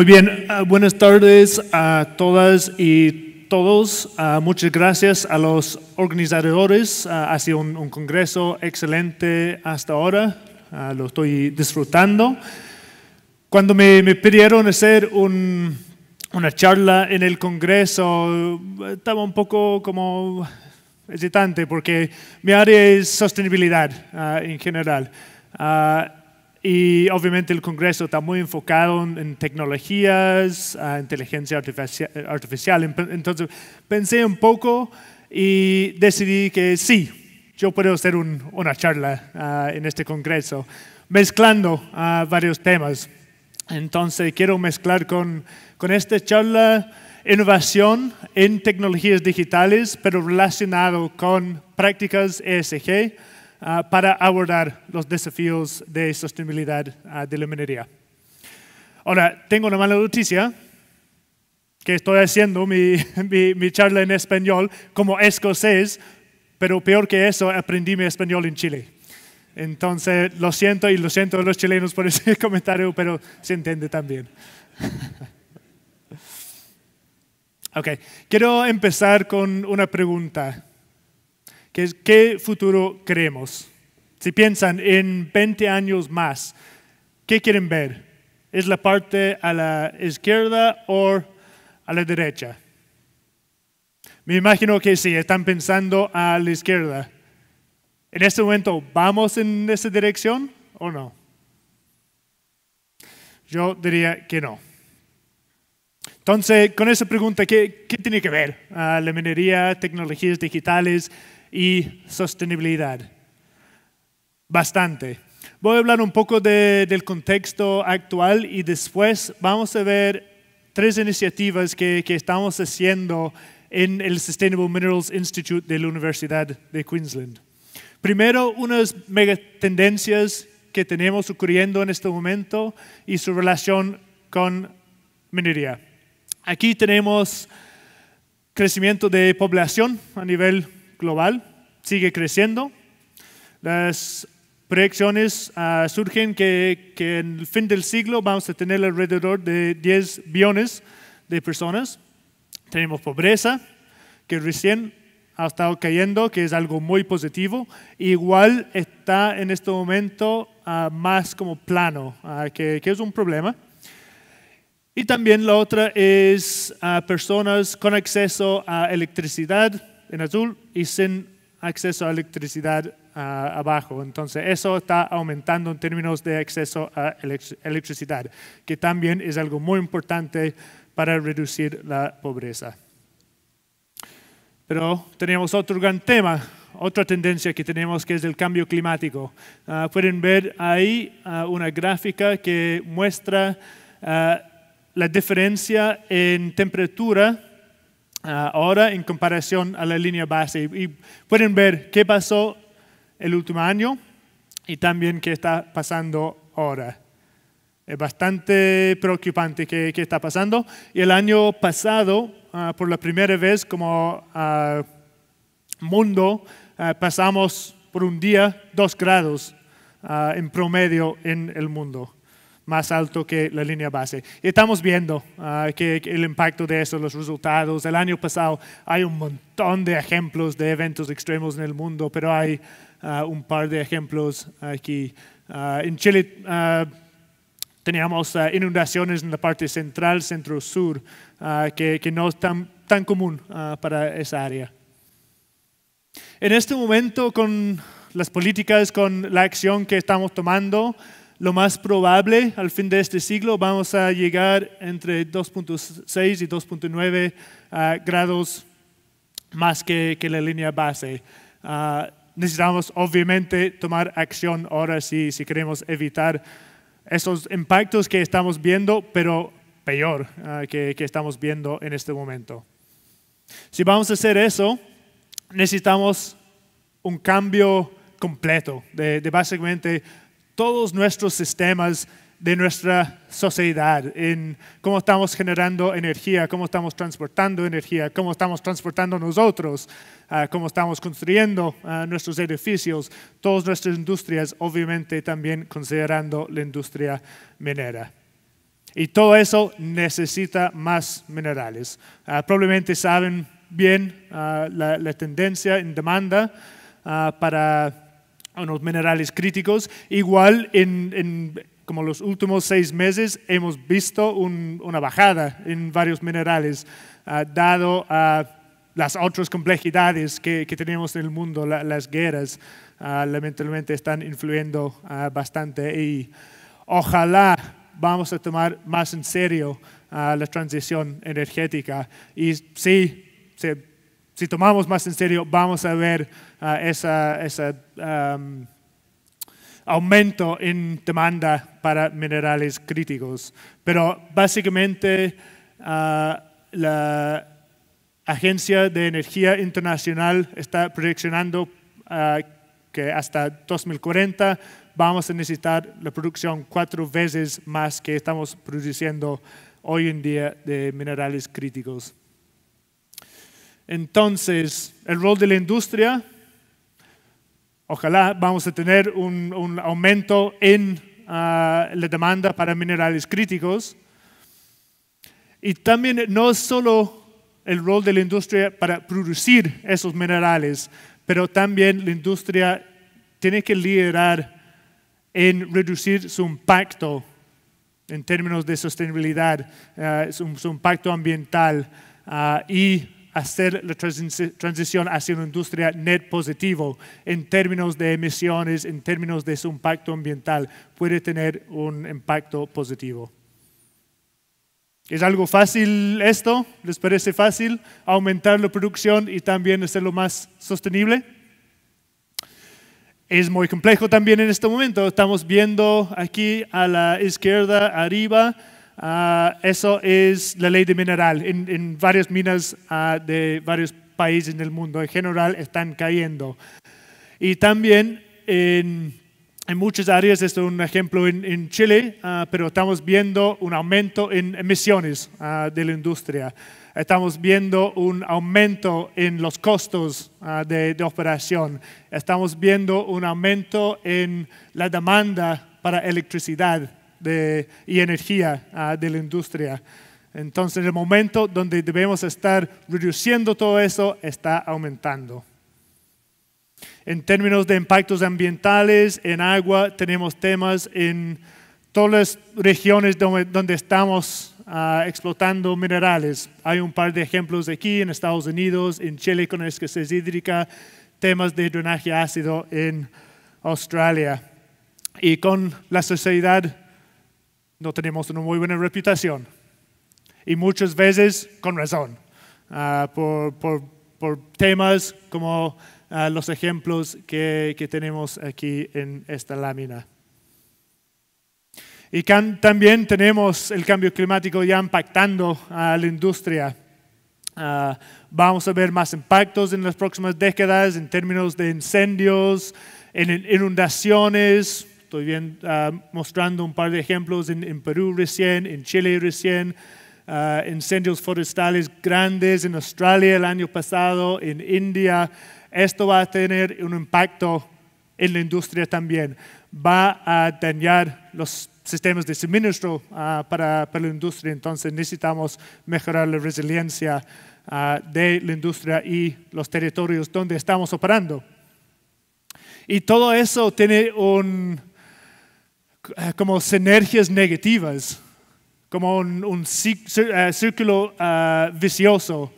Muy bien, ah, buenas tardes a todas y todos. Ah, muchas gracias a los organizadores. Ah, ha sido un, congreso excelente hasta ahora. lo estoy disfrutando. Cuando me, pidieron hacer una charla en el congreso, estaba un poco como hesitante porque mi área es sostenibilidad en general. Y obviamente el Congreso está muy enfocado en, tecnologías, inteligencia artificial, Entonces pensé un poco y decidí que sí, yo puedo hacer una charla ah, en este Congreso, mezclando ah, varios temas. Entonces quiero mezclar con, con esta charla innovación en tecnologías digitales, pero relacionado con prácticas ESG Ah, para abordar los desafíos de sostenibilidad ah, de la minería. Ahora, tengo una mala noticia, que estoy haciendo mi, charla en español como escocés, pero peor que eso, aprendí mi español en Chile. Entonces, lo siento y lo siento a los chilenos por ese comentario, pero se entiende también. ok, quiero empezar con una pregunta. ¿Qué, futuro creemos? Si piensan en 20 años más, ¿qué quieren ver? ¿Es la parte a la izquierda o a la derecha? Me imagino que sí, están pensando a la izquierda. ¿En este momento vamos en esa dirección o no? Yo diría que no. Entonces, con esa pregunta, ¿qué, tiene que ver ah, la minería, tecnologías digitales, y sostenibilidad. Bastante. Voy a hablar un poco del contexto actual y después vamos a ver tres iniciativas que, que estamos haciendo en el Sustainable Minerals Institute de la Universidad de Queensland. Primero, unas megatendencias que tenemos ocurriendo en este momento y su relación con minería. Aquí tenemos crecimiento de población a nivel global, sigue creciendo. Las proyecciones ah, surgen que, que, en el fin del siglo vamos a tener alrededor de 10 billones de personas. Tenemos pobreza, que recién ha estado cayendo, que es algo muy positivo. Igual está en este momento ah, más como plano, ah, que, que, es un problema. Y también la otra es personas con acceso a electricidad en azul y sin acceso a electricidad ah, abajo. Entonces, eso está aumentando en términos de acceso a electricidad, que también es algo muy importante para reducir la pobreza. Pero tenemos otro gran tema, otra tendencia que tenemos que es el cambio climático. Ah, pueden ver ahí ah, una gráfica que muestra la diferencia en temperatura Ah, ahora en comparación a la línea base. pueden ver qué pasó el último año y también qué está pasando ahora. Es bastante preocupante qué, está pasando. Y el año pasado, ah, por la primera vez como ah, mundo, pasamos por un día dos grados en promedio en el mundo más alto que la línea base. Y estamos viendo ah, que, el impacto de eso, los resultados. El año pasado hay un montón de ejemplos de eventos extremos en el mundo, pero hay ah, un par de ejemplos aquí. Ah, en Chile teníamos inundaciones en la parte central, centro-sur, que, que, no es tan, tan común para esa área. En este momento, con las políticas, con la acción que estamos tomando, lo más probable, al fin de este siglo, vamos a llegar entre 2.6 y 2.9 ah, grados más que, que, la línea base. Ah, necesitamos, obviamente, tomar acción ahora si, si queremos evitar esos impactos que estamos viendo, pero peor ah, que, que estamos viendo en este momento. Si vamos a hacer eso, necesitamos un cambio completo de, de, básicamente todos nuestros sistemas de nuestra sociedad, en cómo estamos generando energía, cómo estamos transportando energía, cómo estamos transportando nosotros, ah, cómo estamos construyendo ah, nuestros edificios, todas nuestras industrias, obviamente también considerando la industria minera. Y todo eso necesita más minerales. Ah, probablemente saben bien la, tendencia en demanda para unos minerales críticos. Igual en, en como los últimos seis meses hemos visto una bajada en varios minerales, ah, dado a las otras complejidades que, que tenemos en el mundo, las guerras, ah, lamentablemente están influyendo ah, bastante y ojalá vamos a tomar más en serio la transición energética y sí, se si tomamos más en serio, vamos a ver ah, ese aumento en demanda para minerales críticos. Pero básicamente ah, la Agencia de Energía Internacional está proyeccionando ah, que hasta 2040 vamos a necesitar la producción cuatro veces más que estamos produciendo hoy en día de minerales críticos. Entonces, el rol de la industria, ojalá vamos a tener un, aumento en ah, la demanda para minerales críticos. Y también no solo el rol de la industria para producir esos minerales, pero también la industria tiene que liderar en reducir su impacto en términos de sostenibilidad, eh, su, impacto ambiental ah, y hacer la transición hacia una industria net positivo en términos de emisiones, en términos de su impacto ambiental, puede tener un impacto positivo. ¿Es algo fácil esto? ¿Les parece fácil aumentar la producción y también hacerlo más sostenible? Es muy complejo también en este momento. Estamos viendo aquí a la izquierda arriba Ah, eso es la ley de mineral. En, en varias minas ah, de varios países del mundo en general están cayendo. Y también en, en muchas áreas, esto es un ejemplo en, Chile, ah, pero estamos viendo un aumento en emisiones de la industria. Estamos viendo un aumento en los costos de, de operación. Estamos viendo un aumento en la demanda para electricidad de, y energía ah, de la industria. Entonces, el momento donde debemos estar reduciendo todo eso está aumentando. En términos de impactos ambientales, en agua, tenemos temas en todas las regiones donde, estamos ah, explotando minerales. Hay un par de ejemplos aquí en Estados Unidos, en Chile con escasez hídrica, temas de drenaje ácido en Australia. Y con la sociedad no tenemos una muy buena reputación. Y muchas veces con razón, ah, por, temas como ah, los ejemplos que, tenemos aquí en esta lámina. Y también tenemos el cambio climático ya impactando a la industria. Ah, vamos a ver más impactos en las próximas décadas en términos de incendios, en inundaciones, Estoy bien, ah, mostrando un par de ejemplos en, Perú recién, en Chile recién, incendios ah, forestales grandes en Australia el año pasado, en India. Esto va a tener un impacto en la industria también. Va a dañar los sistemas de suministro ah, para, la industria, entonces necesitamos mejorar la resiliencia de la industria y los territorios donde estamos operando. Y todo eso tiene un, eh, como sinergias negativas, como un, eh, círculo eh, vicioso.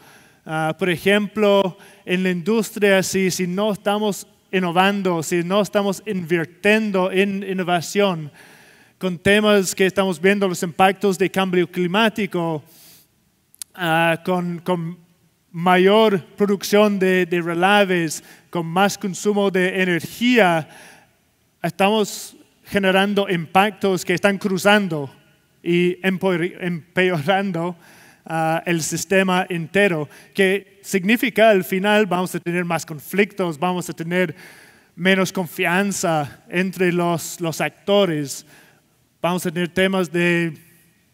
por ejemplo, en la industria, si, si no estamos innovando, si no estamos invirtiendo en innovación, con temas que estamos viendo, los impactos de cambio climático, con, con, mayor producción de, de, relaves, con más consumo de energía, estamos generando impactos que están cruzando y empeorando ah, el sistema entero, que significa al final vamos a tener más conflictos, vamos a tener menos confianza entre los, actores, vamos a tener temas de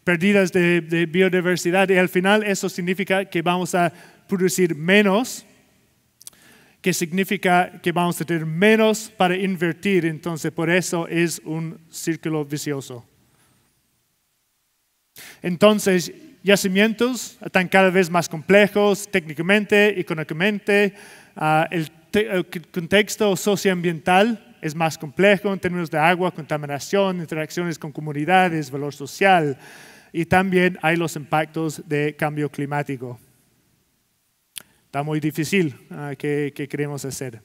pérdidas de biodiversidad y al final eso significa que vamos a producir menos que significa que vamos a tener menos para invertir, entonces por eso es un círculo vicioso. Entonces, yacimientos están cada vez más complejos técnicamente, económicamente, ah, el contexto socioambiental es más complejo en términos de agua, contaminación, interacciones con comunidades, valor social y también hay los impactos de cambio climático está muy difícil ah, que, queremos hacer.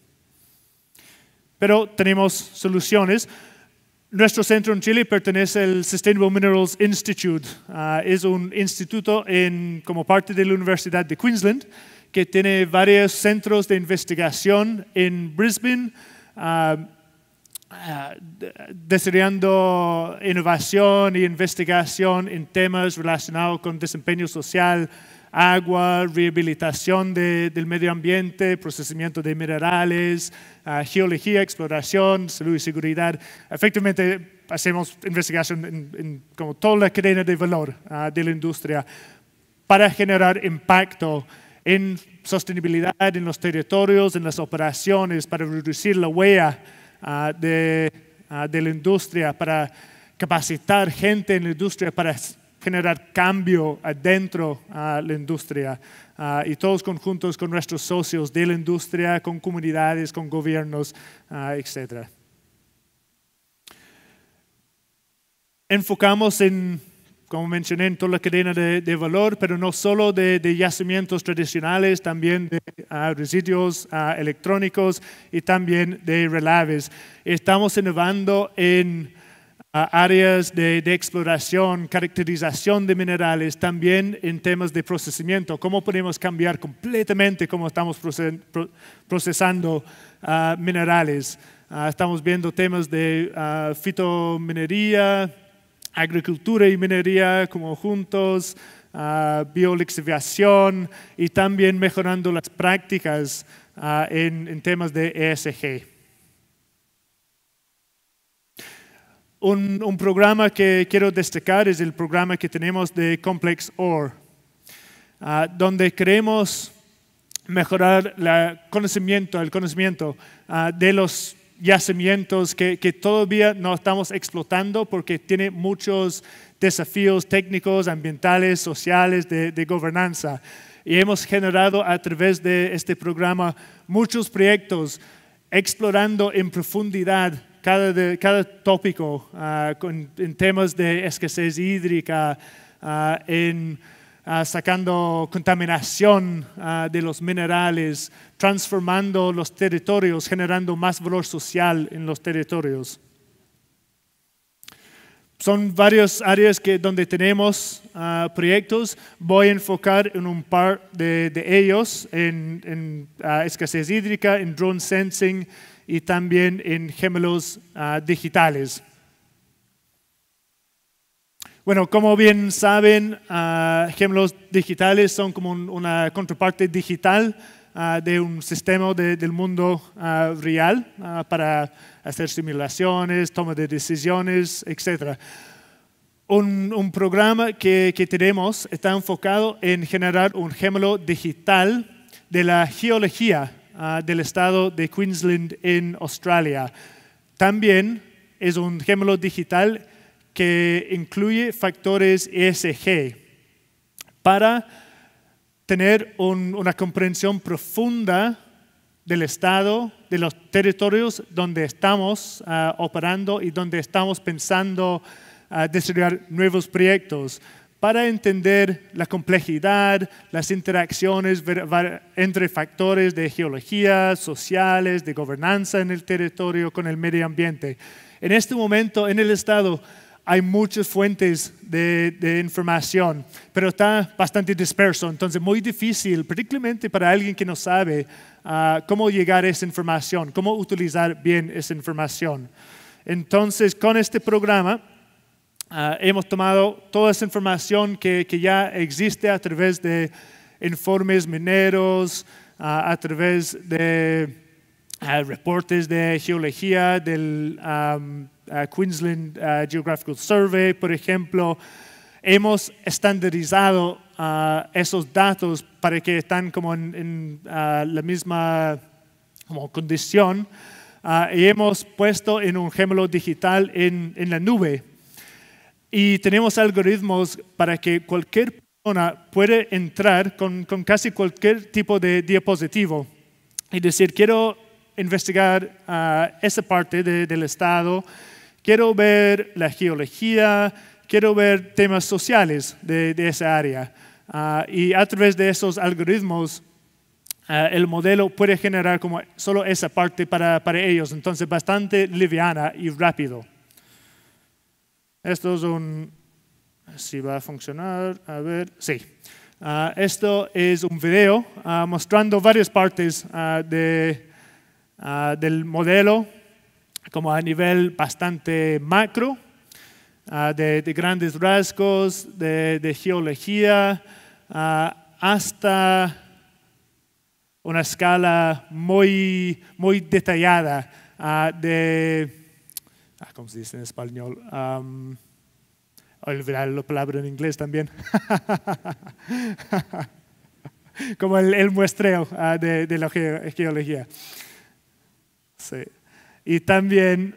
Pero tenemos soluciones. Nuestro centro en Chile pertenece al Sustainable Minerals Institute. Ah, es un instituto como parte de la Universidad de Queensland que tiene varios centros de investigación en Brisbane, ah, desarrollando innovación y investigación en temas relacionados con desempeño social, agua, rehabilitación de, del medio ambiente, procesamiento de minerales, ah, geología, exploración, salud y seguridad. Efectivamente, hacemos investigación en, como toda la cadena de valor ah, de la industria para generar impacto en sostenibilidad en los territorios, en las operaciones, para reducir la huella ah, de, de, la industria, para capacitar gente en la industria para generar cambio adentro a la industria. Ah, y todos conjuntos con nuestros socios de la industria, con comunidades, con gobiernos, ah, etc. Enfocamos en, como mencioné, en toda la cadena de, valor, pero no solo de, yacimientos tradicionales, también de ah, residuos electrónicos y también de relaves. Estamos innovando en áreas de, exploración, caracterización de minerales, también en temas de procesamiento, cómo podemos cambiar completamente cómo estamos procesando ah, minerales. Ah, estamos viendo temas de ah, fitominería, agricultura y minería como juntos, biolexivación y también mejorando las prácticas en, en temas de ESG. Un, programa que quiero destacar es el programa que tenemos de Complex OR, ah, donde queremos mejorar conocimiento, el conocimiento ah, de los yacimientos que, todavía no estamos explotando porque tiene muchos desafíos técnicos, ambientales, sociales, de, gobernanza. Y hemos generado a través de este programa muchos proyectos explorando en profundidad cada, cada tópico ah, en temas de escasez hídrica, ah, en ah, sacando contaminación de los minerales, transformando los territorios, generando más valor social en los territorios. Son varias áreas que, donde tenemos proyectos. Voy a enfocar en un par de, ellos, en, en escasez hídrica, en drone sensing, y también en gemelos ah, digitales. Bueno, como bien saben, ah, gemelos digitales son como una contraparte digital ah, de un sistema del mundo real para hacer simulaciones, toma de decisiones, etc. Un, un programa que, que, tenemos está enfocado en generar un gemelo digital de la geología Ah, del estado de Queensland en Australia. También es un gemelo digital que incluye factores ESG para tener una comprensión profunda del estado, de los territorios donde estamos ah, operando y donde estamos pensando ah, desarrollar nuevos proyectos para entender la complejidad, las interacciones entre factores de geología, sociales, de gobernanza en el territorio, con el medio ambiente. En este momento, en el Estado, hay muchas fuentes de, información, pero está bastante disperso, entonces muy difícil, particularmente para alguien que no sabe ah, cómo llegar a esa información, cómo utilizar bien esa información. Entonces, con este programa, Ah, hemos tomado toda esa información que, ya existe a través de informes mineros, ah, a través de ah, reportes de geología del Queensland Geographical Survey, por ejemplo. Hemos estandarizado esos datos para que están como en, la misma condición y hemos puesto en un gemelo digital en la nube y tenemos algoritmos para que cualquier persona puede entrar con, con casi cualquier tipo de diapositivo y decir, quiero investigar ah, esa parte del Estado, quiero ver la geología, quiero ver temas sociales de, de esa área. Ah, y a través de esos algoritmos, ah, el modelo puede generar como solo esa parte para, para ellos, entonces bastante liviana y rápido. Esto es un... Si va a funcionar, a ver, sí. Ah, esto es un video ah, mostrando varias partes ah, del modelo, como a nivel bastante macro, de, grandes rasgos, de, de geología, hasta una escala muy, muy detallada de Ah, como se dice en español? Um, olvidar la palabra en inglés también. Como el, muestreo ah, de, la geología. Sí. Y también,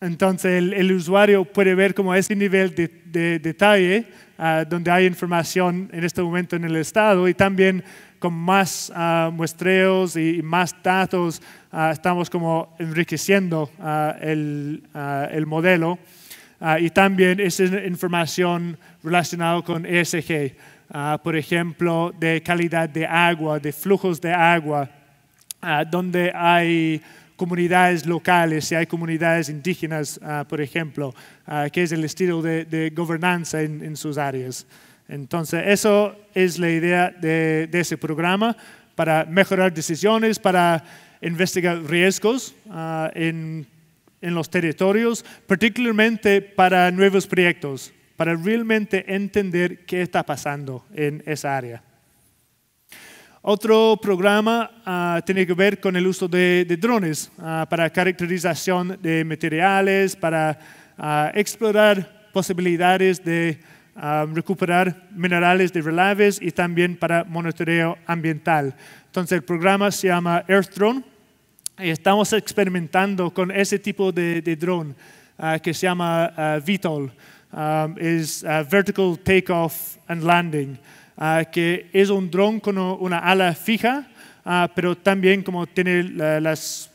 entonces, el, usuario puede ver como ese nivel de, detalle ah, donde hay información en este momento en el estado y también con más ah, muestreos y más datos ah, estamos como enriqueciendo ah, el, modelo. y también es información relacionada con ESG, por ejemplo, de calidad de agua, de flujos de agua, donde hay comunidades locales, si hay comunidades indígenas, por ejemplo, que es el estilo de, gobernanza en sus áreas. Entonces, eso es la idea de, ese programa para mejorar decisiones, para investigar riesgos ah, en, los territorios, particularmente para nuevos proyectos, para realmente entender qué está pasando en esa área. Otro programa ah, tiene que ver con el uso de, drones ah, para caracterización de materiales, para explorar posibilidades de recuperar minerales de relaves y también para monitoreo ambiental. Entonces el programa se llama Earth Drone y estamos experimentando con ese tipo de, de drone ah, que se llama ah, VTOL, es ah, Vertical Takeoff and Landing, que es un drone con una ala fija, pero también como tiene las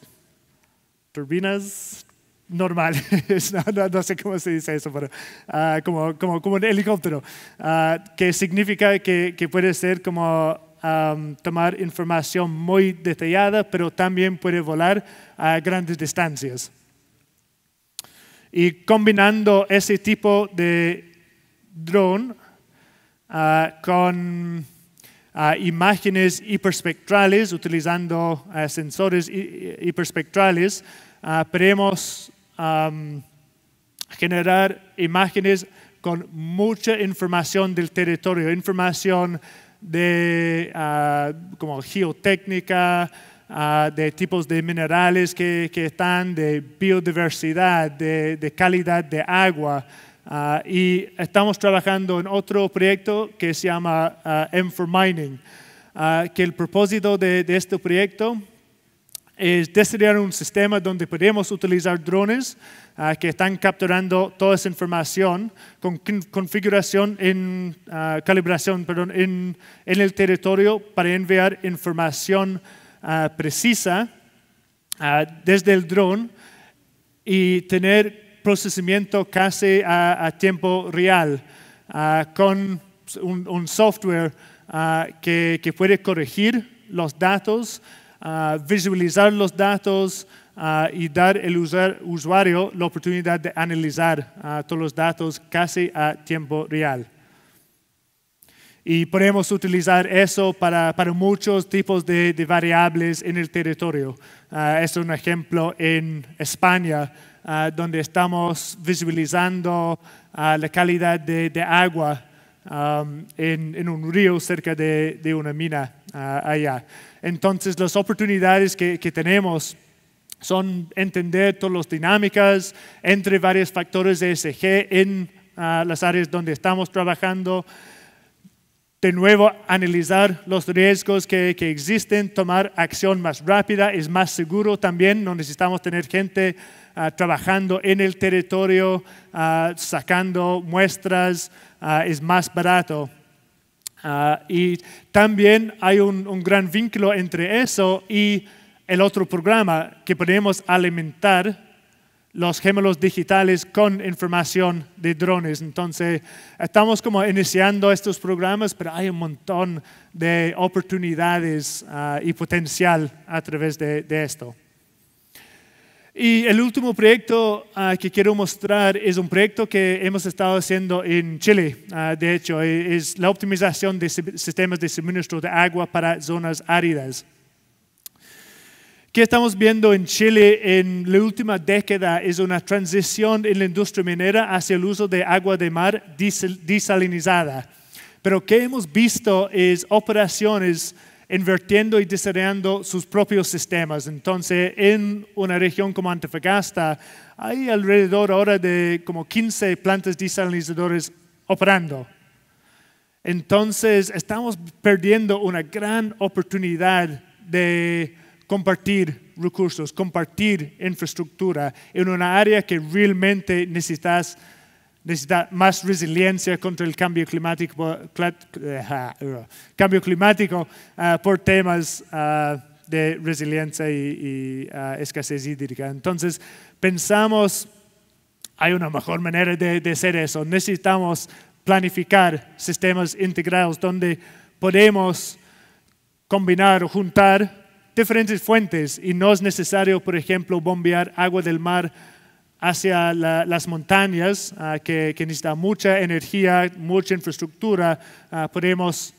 turbinas, normal no, sé cómo se dice eso, pero ah, como, como, un helicóptero, ah, que significa que, puede ser como tomar información muy detallada, pero también puede volar a grandes distancias. Y combinando ese tipo de drone ah, con imágenes hiperspectrales, utilizando sensores hiperspectrales, Uh, generar imágenes con mucha información del territorio, información de ah, como geotécnica, ah, de tipos de minerales que, que están, de biodiversidad, de, de calidad de agua. Ah, y estamos trabajando en otro proyecto que se llama M4 Mining, que el propósito de, de este proyecto es eh, desarrollar un sistema donde podemos utilizar drones ah, que están capturando toda esa información con configuración en ah, calibración en, el territorio para enviar información ah, precisa desde el drone y tener procesamiento casi a, tiempo real con un, software que puede corregir los datos visualizar los datos y dar al usuario la oportunidad de analizar todos los datos casi a tiempo real. Y podemos utilizar eso para, muchos tipos de, variables en el territorio. es un ejemplo en España, donde estamos visualizando la calidad de, agua um, en, un río cerca de una mina allá. Entonces las oportunidades que, tenemos son entender todas las dinámicas entre varios factores de SG en ah, las áreas donde estamos trabajando. De nuevo, analizar los riesgos que, existen, tomar acción más rápida, es más seguro también, no necesitamos tener gente ah, trabajando en el territorio, ah, sacando muestras, es más barato. Ah, y también hay un, gran vínculo entre eso y el otro programa que podemos alimentar los gemelos digitales con información de drones. Entonces, estamos como iniciando estos programas, pero hay un montón de oportunidades ah, y potencial a través de esto. Y el último proyecto ah, que quiero mostrar es un proyecto que hemos estado haciendo en Chile. Ah, de hecho, e, es la optimización de sistemas de suministro de agua para zonas áridas. ¿Qué estamos viendo en Chile en la última década? Es una transición en la industria minera hacia el uso de agua de mar desalinizada. Pero ¿qué hemos visto es operaciones invirtiendo y diseñando sus propios sistemas. Entonces, en una región como Antofagasta, hay alrededor ahora de como 15 plantas desalinizadoras operando. Entonces, estamos perdiendo una gran oportunidad de compartir recursos, compartir infraestructura en una área que realmente necesitas necesita más resiliencia contra el cambio climático, climático ah, por temas ah, de resiliencia y, ah, escasez hídrica. Entonces, pensamos, hay una mejor manera de, de hacer eso. Necesitamos planificar sistemas integrados donde podemos combinar o juntar diferentes fuentes y no es necesario, por ejemplo, bombear agua del mar hacia las montañas, ah, que, necesita mucha energía, mucha infraestructura, ah, podemos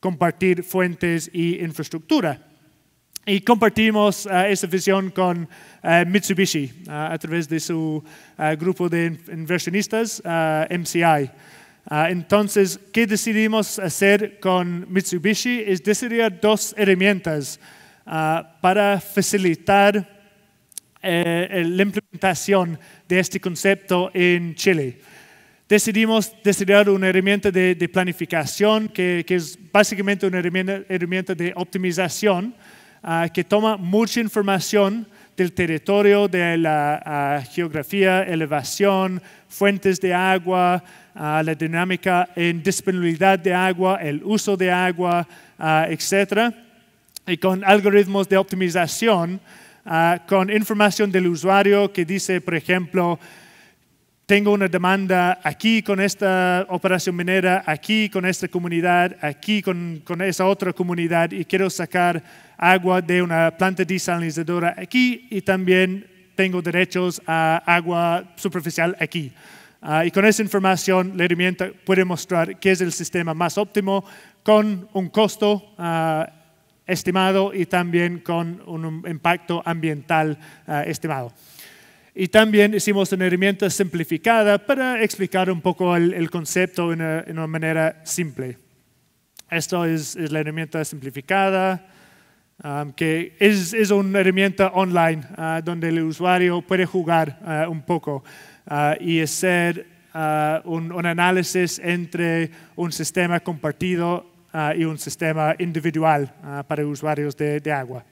compartir fuentes y infraestructura. Y compartimos ah, esa visión con Mitsubishi a través de su grupo de inversionistas MCI. entonces, ¿qué decidimos hacer con Mitsubishi? Es decidir dos herramientas para facilitar eh, la implementación de este concepto en Chile. Decidimos desarrollar una herramienta de, planificación que, es básicamente una herramienta, de optimización ah, que toma mucha información del territorio, de la ah, geografía, elevación, fuentes de agua, ah, la dinámica en disponibilidad de agua, el uso de agua, etc. Y con algoritmos de optimización Ah, con información del usuario que dice, por ejemplo, tengo una demanda aquí con esta operación minera, aquí con esta comunidad, aquí con, esa otra comunidad y quiero sacar agua de una planta desalinizadora aquí y también tengo derechos a agua superficial aquí. Ah, y con esa información la herramienta puede mostrar qué es el sistema más óptimo con un costo ah, estimado y también con un impacto ambiental eh, estimado. Y también hicimos una herramienta simplificada para explicar un poco el, concepto eh, en una, manera simple. Esto es, la herramienta simplificada, um, que es, es, una herramienta online uh, donde el usuario puede jugar uh, un poco uh, y hacer un análisis entre un sistema compartido Ah, y un sistema individual ah, para usuarios de, agua.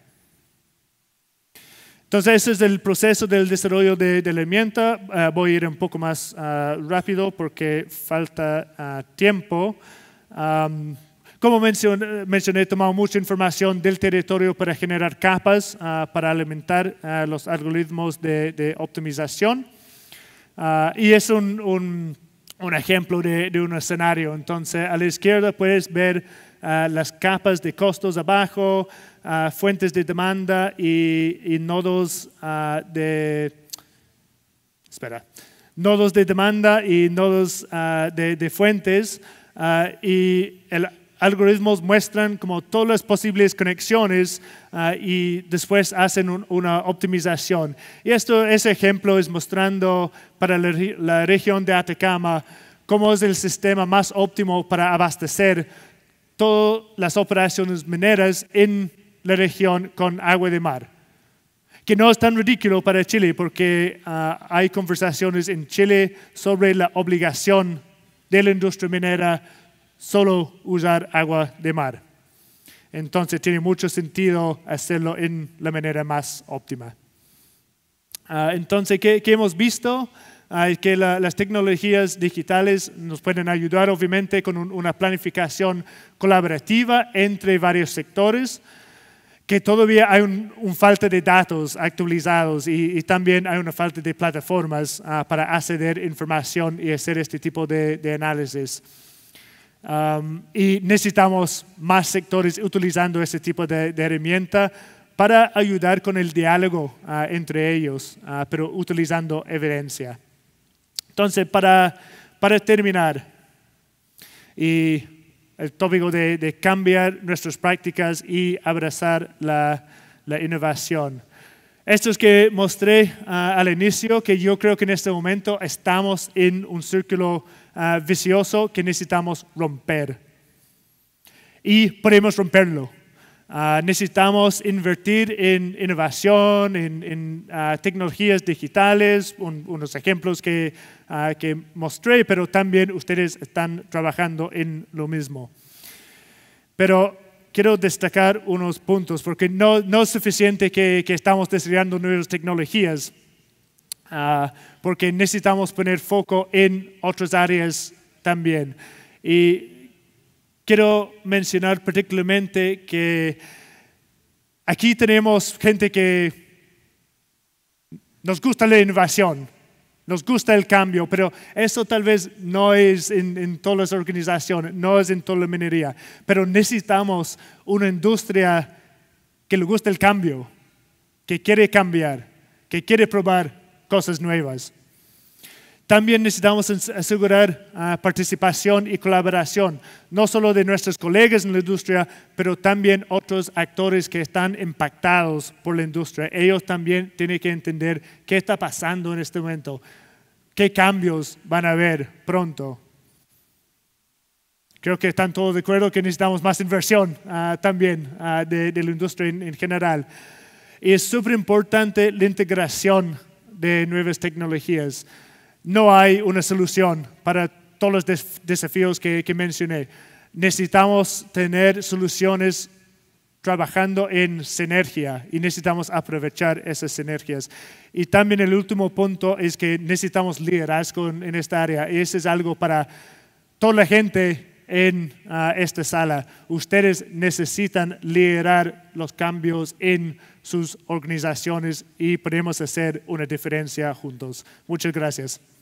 Entonces, ese es el proceso del desarrollo de, la herramienta. Ah, voy a ir un poco más rápido porque falta tiempo. como mencioné, he tomado mucha información del territorio para generar capas, para alimentar los algoritmos de, optimización. y es un, un un ejemplo de, un escenario. Entonces, a la izquierda puedes ver ah, las capas de costos abajo, ah, fuentes de demanda y, nodos ah, de... Espera. Nodos de demanda y nodos de, de, fuentes. y el algoritmos muestran como todas las posibles conexiones ah, y después hacen una optimización. Y esto, ese ejemplo es mostrando para la, región de Atacama cómo es el sistema más óptimo para abastecer todas las operaciones mineras en la región con agua de mar que no es tan ridículo para Chile porque ah, hay conversaciones en Chile sobre la obligación de la industria minera solo usar agua de mar. Entonces tiene mucho sentido hacerlo en la manera más óptima. Ah, entonces, ¿qué, hemos visto? Ah, que las tecnologías digitales nos pueden ayudar, obviamente, con una planificación colaborativa entre varios sectores, que todavía hay una un falta de datos actualizados y, también hay una falta de plataformas ah, para acceder a información y hacer este tipo de análisis y necesitamos más sectores utilizando ese tipo de, de herramienta para ayudar con el diálogo ah, entre ellos, ah, pero utilizando evidencia. Entonces, para, para terminar, y el tópico de, cambiar nuestras prácticas y abrazar la, la innovación. es que mostré ah, al inicio, que yo creo que en este momento estamos en un círculo Ah, vicioso que necesitamos romper. Y podemos romperlo. Ah, necesitamos invertir en innovación, en, ah, tecnologías digitales, unos ejemplos que, mostré, pero también ustedes están trabajando en lo mismo. Pero quiero destacar unos puntos, porque no, es suficiente que, que estamos desarrollando nuevas tecnologías Ah, porque necesitamos poner foco en otras áreas también. Y quiero mencionar particularmente que aquí tenemos gente que nos gusta la innovación, nos gusta el cambio, pero eso tal vez no es en, todas las organizaciones, no es en toda la minería, pero necesitamos una industria que le guste el cambio, que quiere cambiar, que quiere probar cosas nuevas. También necesitamos asegurar ah, participación y colaboración, no solo de nuestros colegas en la industria, pero también otros actores que están impactados por la industria. Ellos también tienen que entender qué está pasando en este momento, qué cambios van a haber pronto. Creo que están todos de acuerdo que necesitamos más inversión ah, también ah, de, la industria en, en general. Y es súper importante la integración de nuevas tecnologías. No hay una solución para todos los desafíos que, mencioné. Necesitamos tener soluciones trabajando en sinergia y necesitamos aprovechar esas sinergias. Y también el último punto es que necesitamos liderazgo en, esta área. Y eso es algo para toda la gente en ah, esta sala. Ustedes necesitan liderar los cambios en sus organizaciones y podemos hacer una diferencia juntos. Muchas gracias.